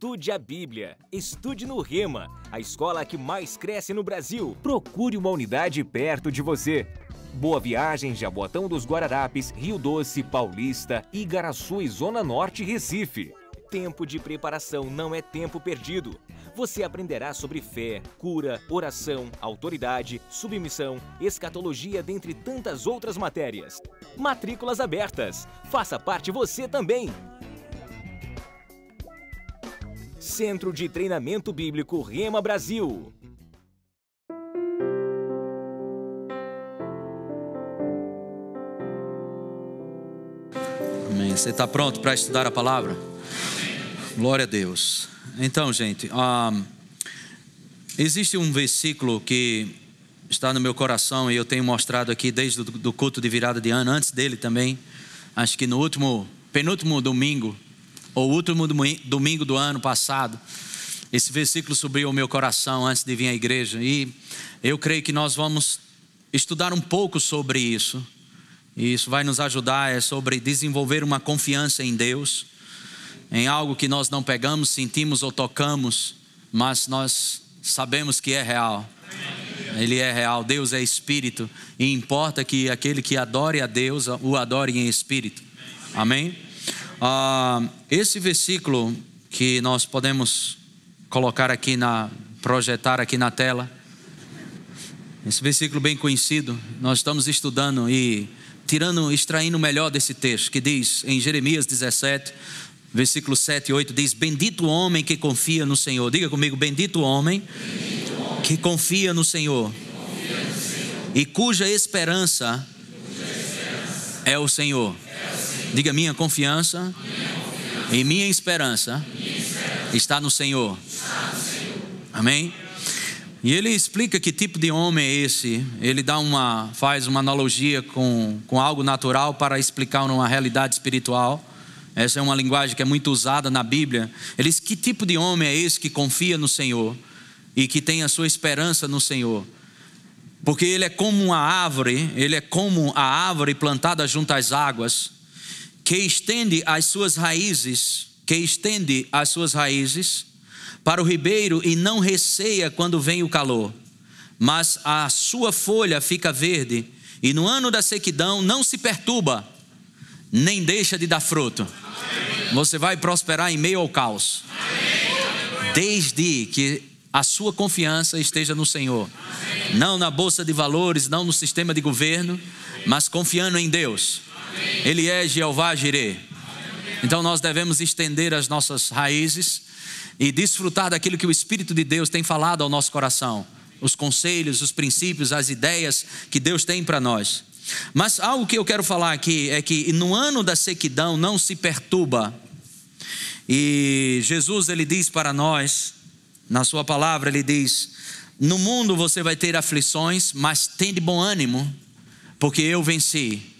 Estude a Bíblia. Estude no Rema, a escola que mais cresce no Brasil. Procure uma unidade perto de você. Boa Viagem, Jaboatão dos Guararapes, Rio Doce, Paulista, Igaraçu e Zona Norte, Recife. Tempo de preparação não é tempo perdido. Você aprenderá sobre fé, cura, oração, autoridade, submissão, escatologia, dentre tantas outras matérias. Matrículas abertas. Faça parte você também! Centro de Treinamento Bíblico Rema Brasil. Amém. Você está pronto para estudar a palavra? Glória a Deus. Então, gente, ah, existe um versículo que está no meu coração e eu tenho mostrado aqui desde o culto de virada de ano, antes dele também, acho que no último, penúltimo domingo ou último domingo do ano passado, esse versículo subiu ao meu coração antes de vir à igreja e eu creio que nós vamos estudar um pouco sobre isso. E isso vai nos ajudar é sobre desenvolver uma confiança em Deus, em algo que nós não pegamos, sentimos ou tocamos, mas nós sabemos que é real. Ele é real, Deus é espírito e importa que aquele que adore a Deus o adore em espírito. Amém? Ah, esse versículo que nós podemos colocar aqui na projetar aqui na tela. Esse versículo bem conhecido, nós estamos estudando e tirando, extraindo o melhor desse texto, que diz em Jeremias 17, versículo 7 e 8 diz: "Bendito o homem que confia no Senhor". Diga comigo: "Bendito o homem, Bendito homem que confia no Senhor". Confia no Senhor. E cuja esperança, cuja esperança é, o é o Senhor. Diga: minha confiança, minha confiança e minha esperança, minha esperança está, no Senhor. está no Senhor. Amém? E ele explica que tipo de homem é esse. Ele dá uma, faz uma analogia com, com algo natural para explicar uma realidade espiritual. Essa é uma linguagem que é muito usada na Bíblia. Ele diz: que tipo de homem é esse que confia no Senhor e que tem a sua esperança no Senhor? Porque ele é como uma árvore, ele é como a árvore plantada junto às águas, que estende as suas raízes, que estende as suas raízes para o ribeiro e não receia quando vem o calor, mas a sua folha fica verde e no ano da sequidão não se perturba, nem deixa de dar fruto. Amém. Você vai prosperar em meio ao caos. Amém. Desde que a sua confiança esteja no Senhor, Amém. não na bolsa de valores, não no sistema de governo, mas confiando em Deus. Ele é Jeová Jireh. Então nós devemos estender as nossas raízes e desfrutar daquilo que o Espírito de Deus tem falado ao nosso coração, os conselhos, os princípios, as ideias que Deus tem para nós. Mas algo que eu quero falar aqui é que no ano da sequidão não se perturba. E Jesus ele diz para nós, na sua palavra ele diz: "No mundo você vai ter aflições, mas tem de bom ânimo, porque eu venci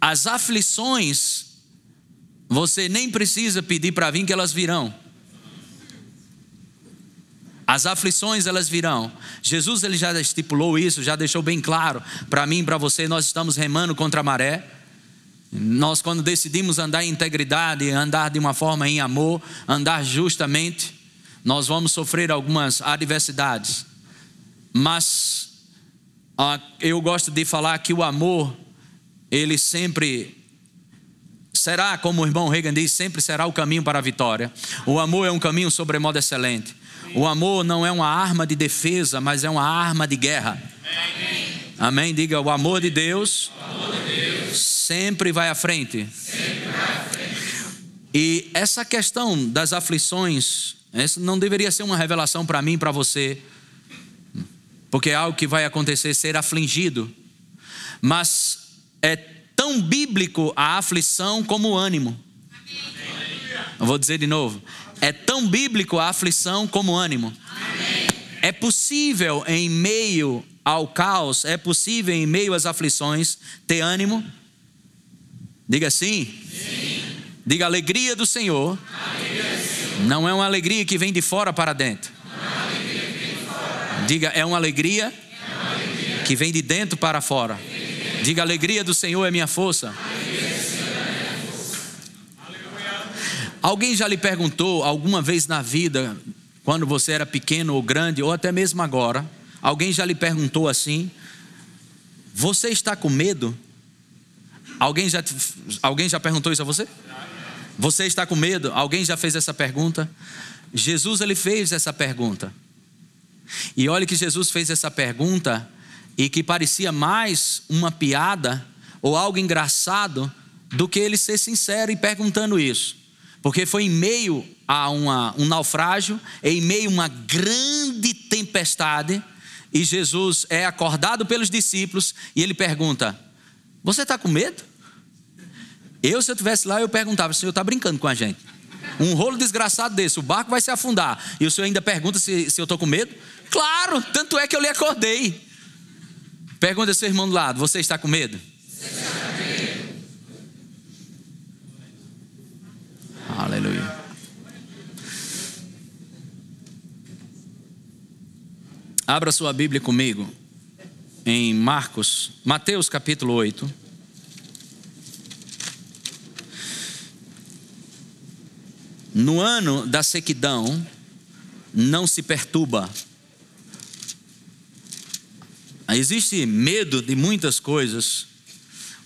as aflições, você nem precisa pedir para vir que elas virão. As aflições elas virão. Jesus ele já estipulou isso, já deixou bem claro para mim, para você, nós estamos remando contra a maré. Nós quando decidimos andar em integridade, andar de uma forma em amor, andar justamente, nós vamos sofrer algumas adversidades. Mas ah, eu gosto de falar que o amor ele sempre será, como o irmão Reagan diz, sempre será o caminho para a vitória. O amor é um caminho sobremodo excelente. O amor não é uma arma de defesa, mas é uma arma de guerra. Amém. Amém? Diga, o amor de Deus, amor de Deus. sempre vai à frente. Sempre vai à frente. E essa questão das aflições, não deveria ser uma revelação para mim e para você, porque é algo que vai acontecer ser afligido. Mas é tão bíblico a aflição como o ânimo. Eu vou dizer de novo. É tão bíblico a aflição como o ânimo. Amém. É possível em meio ao caos, é possível em meio às aflições ter ânimo? Diga sim. sim. Diga alegria do Senhor. Alegria do Senhor. Não é uma alegria que vem de fora para dentro. É de fora. Diga, é uma alegria, é uma alegria. Que, vem de que vem de dentro para fora. Diga: alegria do Senhor é minha força. Alguém já lhe perguntou alguma vez na vida, quando você era pequeno ou grande, ou até mesmo agora, alguém já lhe perguntou assim: Você está com medo? Alguém já, alguém já perguntou isso a você? Você está com medo? Alguém já fez essa pergunta? Jesus ele fez essa pergunta. E olha que Jesus fez essa pergunta e que parecia mais uma piada ou algo engraçado do que ele ser sincero e perguntando isso. Porque foi em meio a uma, um naufrágio, em meio a uma grande tempestade, e Jesus é acordado pelos discípulos e ele pergunta: Você está com medo? Eu, se eu estivesse lá, eu perguntava: O senhor está brincando com a gente? Um rolo desgraçado desse, o barco vai se afundar. E o senhor ainda pergunta se, se eu estou com medo? Claro, tanto é que eu lhe acordei. Pergunta ao seu irmão do lado: Você está com medo? Está com medo? Aleluia. Abra sua Bíblia comigo em Marcos, Mateus capítulo 8. No ano da sequidão, não se perturba ah, existe medo de muitas coisas.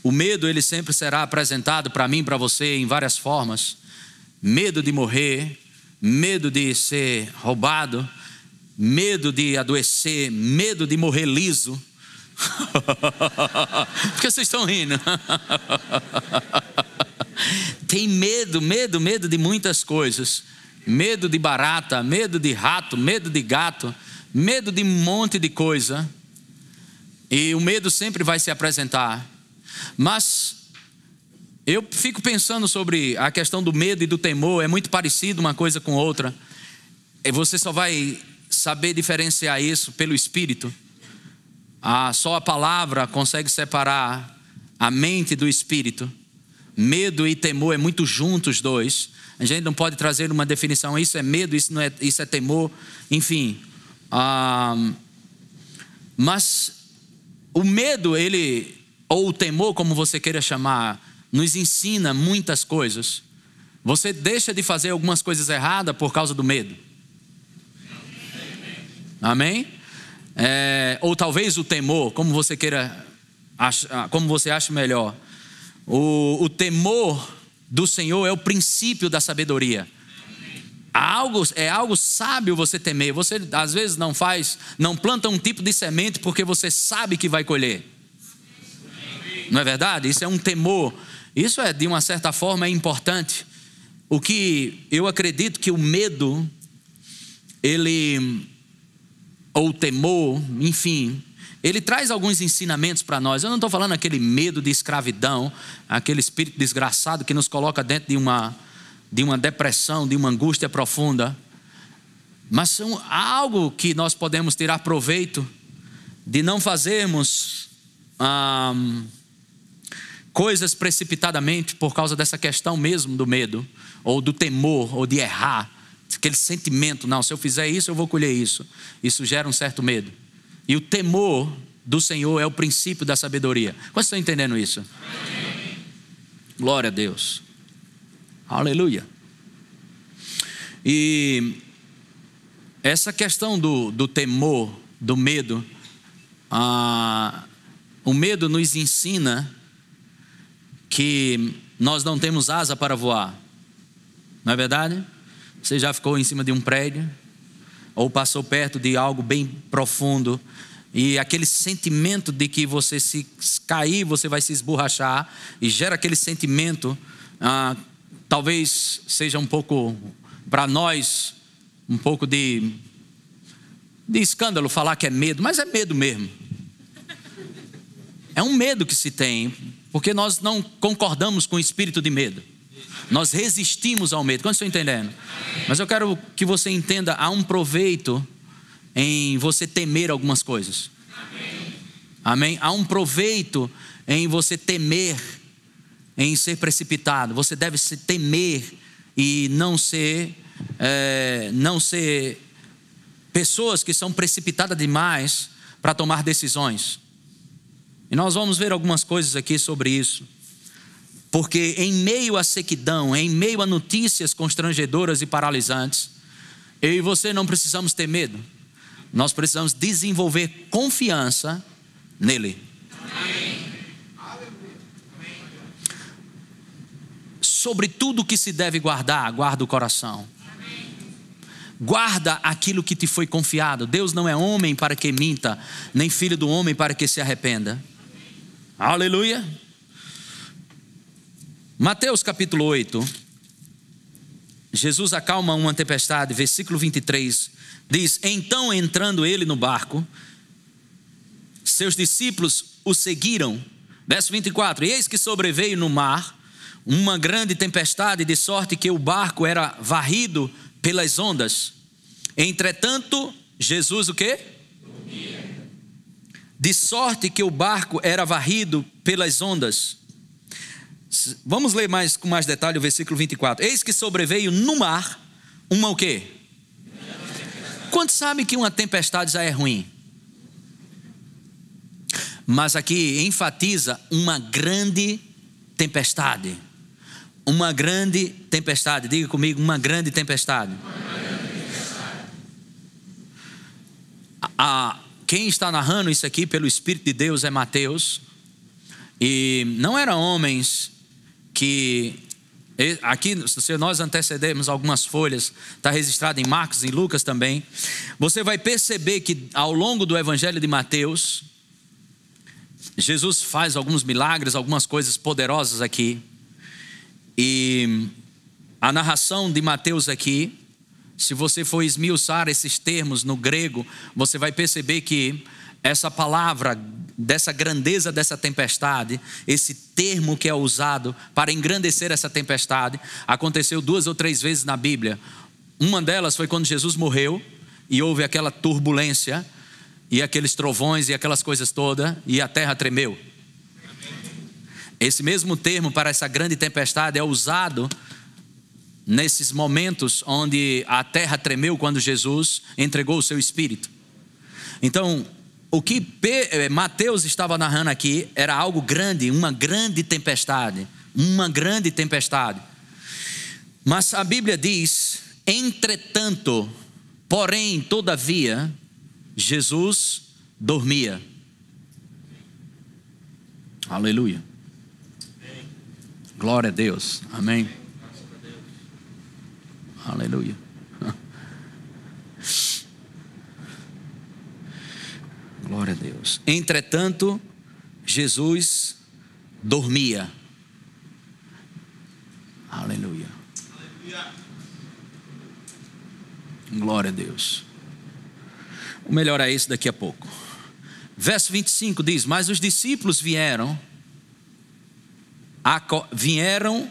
O medo ele sempre será apresentado para mim, para você em várias formas. Medo de morrer, medo de ser roubado, medo de adoecer, medo de morrer liso. Por que vocês estão rindo? Tem medo, medo, medo de muitas coisas. Medo de barata, medo de rato, medo de gato, medo de um monte de coisa e o medo sempre vai se apresentar. Mas eu fico pensando sobre a questão do medo e do temor, é muito parecido uma coisa com outra. E você só vai saber diferenciar isso pelo espírito. Ah, só a palavra consegue separar a mente do espírito. Medo e temor é muito juntos dois. A gente não pode trazer uma definição. Isso é medo, isso não é, isso é temor, enfim. Ah, mas o medo, ele, ou o temor, como você queira chamar, nos ensina muitas coisas. Você deixa de fazer algumas coisas erradas por causa do medo. Amém? É, ou talvez o temor, como você queira, ah, como você acha melhor. O, o temor do Senhor é o princípio da sabedoria. Algo, é algo sábio você temer. Você às vezes não faz, não planta um tipo de semente porque você sabe que vai colher. Não é verdade? Isso é um temor. Isso é de uma certa forma é importante. O que eu acredito que o medo ele ou temor, enfim, ele traz alguns ensinamentos para nós. Eu não estou falando aquele medo de escravidão, aquele espírito desgraçado que nos coloca dentro de uma de uma depressão, de uma angústia profunda, mas são algo que nós podemos tirar proveito de não fazermos ah, coisas precipitadamente por causa dessa questão mesmo do medo, ou do temor, ou de errar, aquele sentimento, não, se eu fizer isso eu vou colher isso. Isso gera um certo medo. E o temor do Senhor é o princípio da sabedoria. Quantos estão entendendo isso? Amém. Glória a Deus. Aleluia. E essa questão do, do temor, do medo, ah, o medo nos ensina que nós não temos asa para voar, não é verdade? Você já ficou em cima de um prédio, ou passou perto de algo bem profundo, e aquele sentimento de que você se cair, você vai se esborrachar, e gera aquele sentimento ah, talvez seja um pouco para nós um pouco de de escândalo falar que é medo, mas é medo mesmo. É um medo que se tem, porque nós não concordamos com o espírito de medo. Nós resistimos ao medo. Quando estou entendendo? Mas eu quero que você entenda, há um proveito em você temer algumas coisas. Amém? Há um proveito em você temer em ser precipitado, você deve se temer e não ser, é, não ser pessoas que são precipitadas demais para tomar decisões. E nós vamos ver algumas coisas aqui sobre isso. Porque em meio à sequidão, em meio a notícias constrangedoras e paralisantes, eu e você não precisamos ter medo. Nós precisamos desenvolver confiança nele. sobre tudo que se deve guardar, guarda o coração. Guarda aquilo que te foi confiado. Deus não é homem para que minta, nem filho do homem para que se arrependa. Aleluia. Mateus capítulo 8. Jesus acalma uma tempestade, versículo 23. Diz: Então entrando ele no barco, seus discípulos o seguiram. Verso 24: Eis que sobreveio no mar uma grande tempestade, de sorte que o barco era varrido pelas ondas. Entretanto, Jesus o quê? De sorte que o barco era varrido pelas ondas. Vamos ler mais com mais detalhe o versículo 24. Eis que sobreveio no mar uma o quê? Quantos sabem que uma tempestade já é ruim? Mas aqui enfatiza uma grande tempestade uma grande tempestade. Diga comigo, uma grande tempestade. Uma grande tempestade. A, a, quem está narrando isso aqui pelo Espírito de Deus é Mateus. E não eram homens que. Aqui, se nós antecedermos algumas folhas, está registrado em Marcos, em Lucas também. Você vai perceber que ao longo do Evangelho de Mateus, Jesus faz alguns milagres, algumas coisas poderosas aqui. E a narração de Mateus aqui, se você for esmiuçar esses termos no grego, você vai perceber que essa palavra dessa grandeza dessa tempestade, esse termo que é usado para engrandecer essa tempestade, aconteceu duas ou três vezes na Bíblia. Uma delas foi quando Jesus morreu e houve aquela turbulência e aqueles trovões e aquelas coisas todas e a terra tremeu. Esse mesmo termo para essa grande tempestade é usado nesses momentos onde a terra tremeu quando Jesus entregou o seu espírito. Então, o que eh, Mateus estava narrando aqui era algo grande, uma grande tempestade, uma grande tempestade. Mas a Bíblia diz: entretanto, porém, todavia, Jesus dormia. Aleluia. Glória a Deus. Amém. Aleluia. Glória a Deus. Entretanto, Jesus dormia. Aleluia. Glória a Deus. O melhor é esse daqui a pouco. Verso 25 diz: Mas os discípulos vieram vieram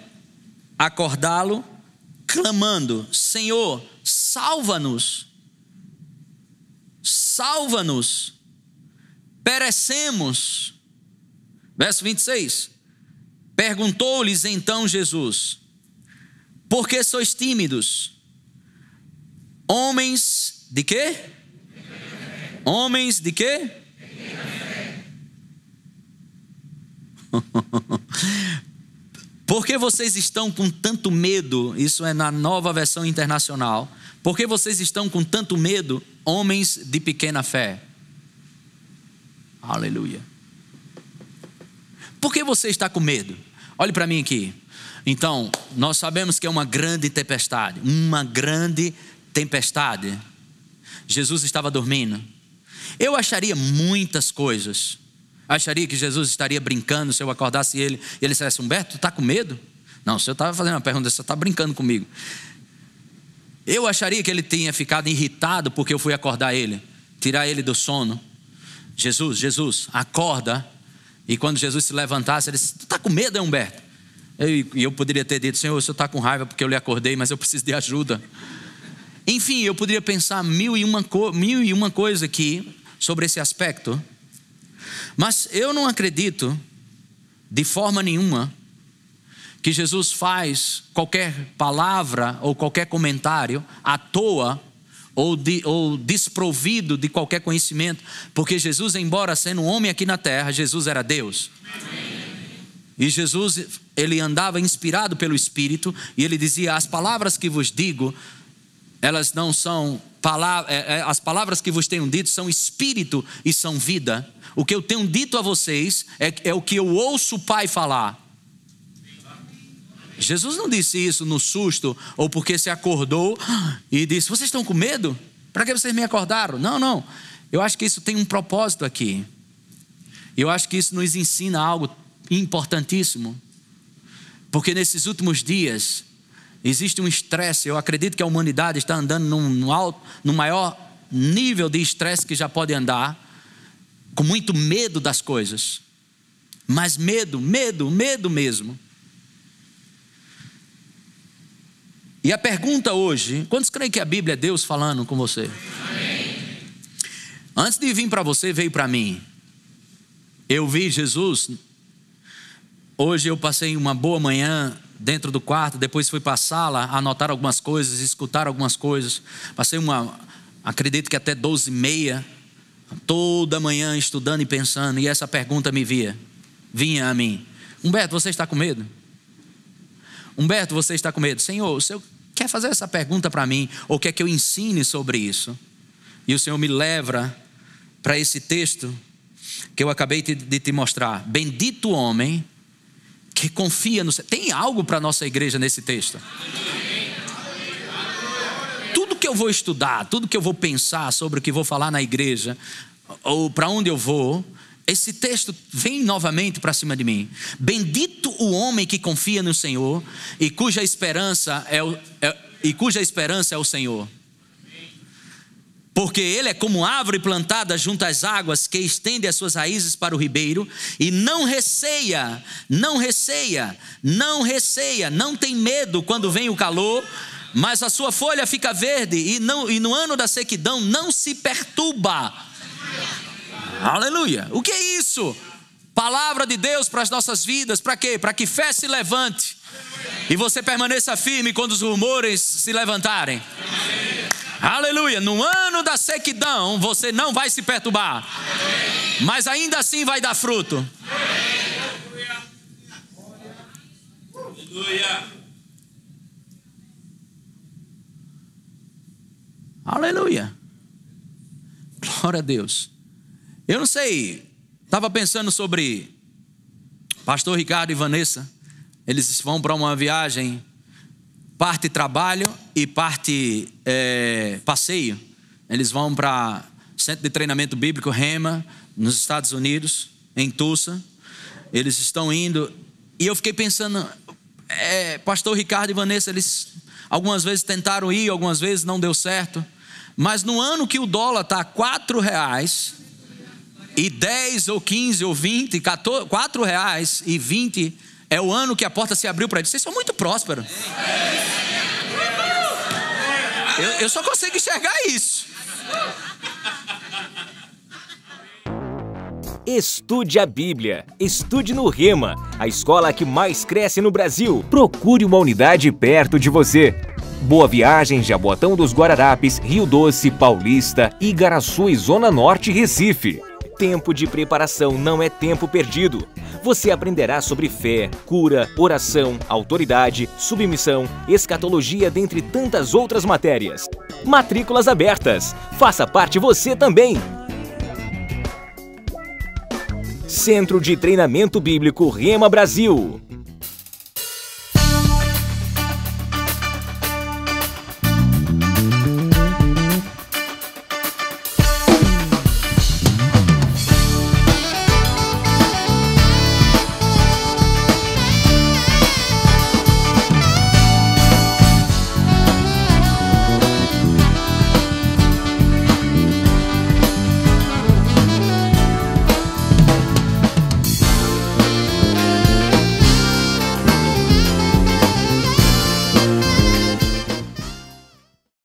acordá-lo, clamando: Senhor, salva-nos, salva-nos, perecemos. Verso 26. Perguntou-lhes então Jesus: Por que sois tímidos? Homens de quê? Homens de quê? Por que vocês estão com tanto medo? Isso é na nova versão internacional. Por que vocês estão com tanto medo, homens de pequena fé? Aleluia. Por que você está com medo? Olhe para mim aqui. Então, nós sabemos que é uma grande tempestade, uma grande tempestade. Jesus estava dormindo. Eu acharia muitas coisas Acharia que Jesus estaria brincando se eu acordasse ele e ele dissesse: Humberto, tu está com medo? Não, se eu estava fazendo uma pergunta, você está brincando comigo. Eu acharia que ele tinha ficado irritado porque eu fui acordar ele, tirar ele do sono. Jesus, Jesus, acorda. E quando Jesus se levantasse, ele disse: Tu está com medo, Humberto? E eu, eu poderia ter dito: Senhor, o senhor está com raiva porque eu lhe acordei, mas eu preciso de ajuda. Enfim, eu poderia pensar mil e uma, mil e uma coisa aqui sobre esse aspecto. Mas eu não acredito, de forma nenhuma, que Jesus faz qualquer palavra ou qualquer comentário à toa ou, de, ou desprovido de qualquer conhecimento, porque Jesus, embora sendo um homem aqui na terra, Jesus era Deus. E Jesus, ele andava inspirado pelo Espírito e ele dizia: As palavras que vos digo, elas não são é, é, as palavras que vos tenho dito são espírito e são vida. O que eu tenho dito a vocês é, é o que eu ouço o Pai falar. Jesus não disse isso no susto ou porque se acordou e disse: Vocês estão com medo? Para que vocês me acordaram? Não, não. Eu acho que isso tem um propósito aqui. Eu acho que isso nos ensina algo importantíssimo. Porque nesses últimos dias, Existe um estresse. Eu acredito que a humanidade está andando num alto, no maior nível de estresse que já pode andar, com muito medo das coisas. Mas medo, medo, medo mesmo. E a pergunta hoje: quantos creem que a Bíblia é Deus falando com você? Amém. Antes de vir para você, veio para mim. Eu vi Jesus. Hoje eu passei uma boa manhã dentro do quarto, depois fui para a sala, anotar algumas coisas, escutar algumas coisas. Passei uma, acredito que até 12 e meia, toda manhã estudando e pensando, e essa pergunta me via, vinha a mim. Humberto, você está com medo? Humberto, você está com medo? Senhor, o Senhor quer fazer essa pergunta para mim, ou quer que eu ensine sobre isso? E o Senhor me leva para esse texto que eu acabei de te mostrar. Bendito homem que confia no Senhor. Tem algo para a nossa igreja nesse texto? Tudo que eu vou estudar, tudo que eu vou pensar sobre o que vou falar na igreja, ou para onde eu vou, esse texto vem novamente para cima de mim. Bendito o homem que confia no Senhor e cuja esperança é, o, é, e cuja esperança é o Senhor porque ele é como árvore plantada junto às águas que estende as suas raízes para o ribeiro e não receia, não receia, não receia, não tem medo quando vem o calor, mas a sua folha fica verde e, não, e no ano da sequidão não se perturba. Aleluia! O que é isso? Palavra de Deus para as nossas vidas, para quê? Para que fé se levante e você permaneça firme quando os rumores se levantarem. Aleluia. No ano da sequidão, você não vai se perturbar. Amém. Mas ainda assim vai dar fruto. Aleluia. Aleluia. Glória a Deus. Eu não sei, estava pensando sobre Pastor Ricardo e Vanessa. Eles vão para uma viagem parte trabalho e parte é, passeio. Eles vão para centro de treinamento bíblico Rema, nos Estados Unidos, em Tulsa. Eles estão indo. E eu fiquei pensando, é, pastor Ricardo e Vanessa, eles algumas vezes tentaram ir, algumas vezes não deu certo. Mas no ano que o dólar está quatro reais e 10 ou 15 ou 20, 14, 4 reais e 20 é o ano que a porta se abriu para eles. Vocês são muito prósperos. Eu, eu só consigo enxergar isso. Estude a Bíblia. Estude no Rema, a escola que mais cresce no Brasil. Procure uma unidade perto de você. Boa Viagem, Jaboatão dos Guararapes, Rio Doce, Paulista, Igaraçu e Zona Norte, Recife. Tempo de preparação não é tempo perdido você aprenderá sobre fé, cura, oração, autoridade, submissão, escatologia, dentre tantas outras matérias. Matrículas abertas! Faça parte você também! Centro de Treinamento Bíblico Rema Brasil.